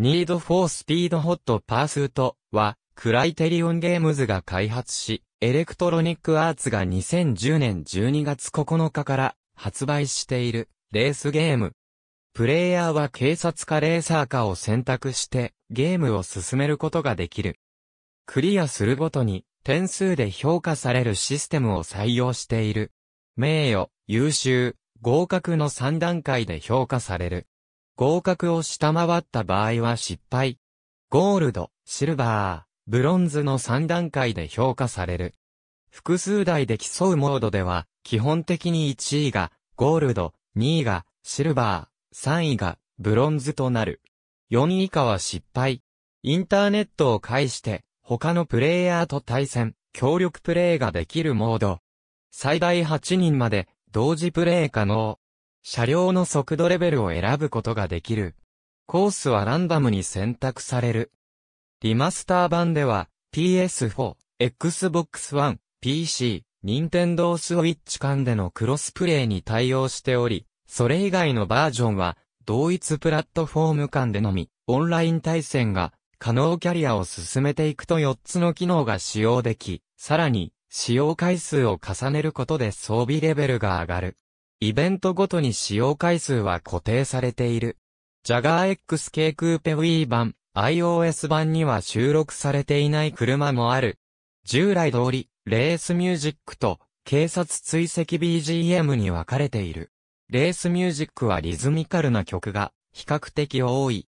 Need for Speed Hot Pursuit は、クライテリオンゲームズが開発し、エレクトロニックアーツが2010年12月9日から発売しているレースゲーム。プレイヤーは警察かレーサーかを選択してゲームを進めることができる。クリアするごとに点数で評価されるシステムを採用している。名誉、優秀、合格の3段階で評価される。合格を下回った場合は失敗。ゴールド、シルバー、ブロンズの3段階で評価される。複数台で競うモードでは、基本的に1位がゴールド、2位がシルバー、3位がブロンズとなる。4位以下は失敗。インターネットを介して他のプレイヤーと対戦、協力プレイができるモード。最大8人まで同時プレイ可能。車両の速度レベルを選ぶことができる。コースはランダムに選択される。リマスター版では、PS4、Xbox One、PC、Nintendo Switch 間でのクロスプレイに対応しており、それ以外のバージョンは、同一プラットフォーム間でのみ、オンライン対戦が可能キャリアを進めていくと4つの機能が使用でき、さらに、使用回数を重ねることで装備レベルが上がる。イベントごとに使用回数は固定されている。ジャガー X k クーペ WE 版、iOS 版には収録されていない車もある。従来通り、レースミュージックと警察追跡 BGM に分かれている。レースミュージックはリズミカルな曲が比較的多い。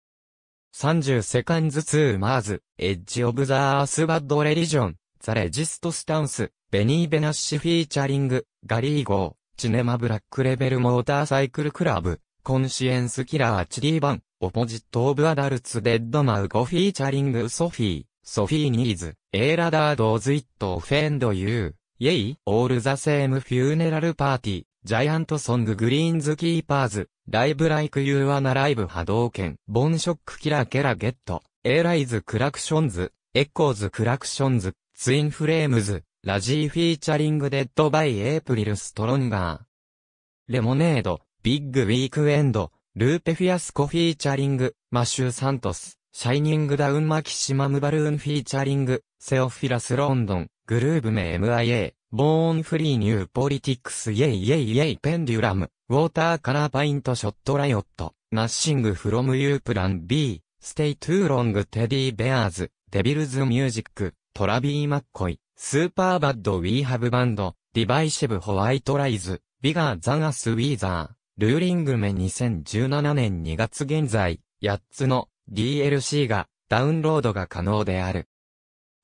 30セカンズ2マーズ、エッジオブザースバッドレリジョン、ザレジストスタンス、ベニーベナッシフィーチャリング、ガリーゴチネマブラックレベルモーターサイクルクラブ、コンシエンスキラーチリーバン、オポジットオブアダルツデッドマウゴフィーチャリングソフィー、ソフィーニーズ、エーラダードーズイットオフェンドユー、イェイ、オールザセームフューネラルパーティー、ジャイアントソンググリーンズキーパーズ、ライブライクユーアナライブ波動拳、ボンショックキラケラゲット、エーライズクラクションズ、エッコーズクラクションズ、ツインフレームズ、ラジーフィーチャリングデッドバイエイプリルストロンガー。レモネード、ビッグウィークエンド、ルーペフィアスコフィーチャリング、マシューサントス、シャイニングダウンマキシマムバルーンフィーチャリング、セオフィラスロンドン、グルーブメ MIA、ボーンフリーニューポリティックスイェイイェイイェイペンデュラム、ウォーターカラーパイントショットライオット、ナッシングフロムユープラン B、ステイトゥーロングテディベアーズ、デビルズミュージック、トラビーマッコイ、スーパーバッドウィーハブバンド、ディバイシブホワイトライズ、ビガーザアスウィーザー、ルーリングメ2017年2月現在、8つの DLC がダウンロードが可能である。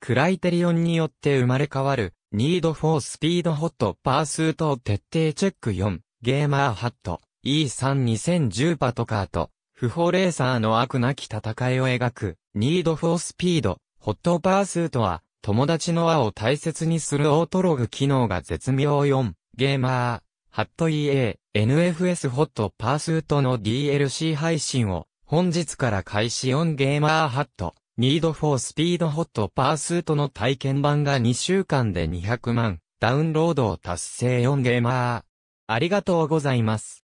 クライテリオンによって生まれ変わる、Need for Speed Hot p ー r s u i t を徹底チェック4、ゲーマーハット、E32010 パトカーと、不法レーサーの悪なき戦いを描く、Need for Speed Hot p ー r s u i t は、友達の輪を大切にするオートログ機能が絶妙4、ゲーマー、ハット EA、NFS ホットパースートの DLC 配信を本日から開始4ゲーマーハット、Need for Speed トパースートの体験版が2週間で200万ダウンロードを達成4ゲーマー。ありがとうございます。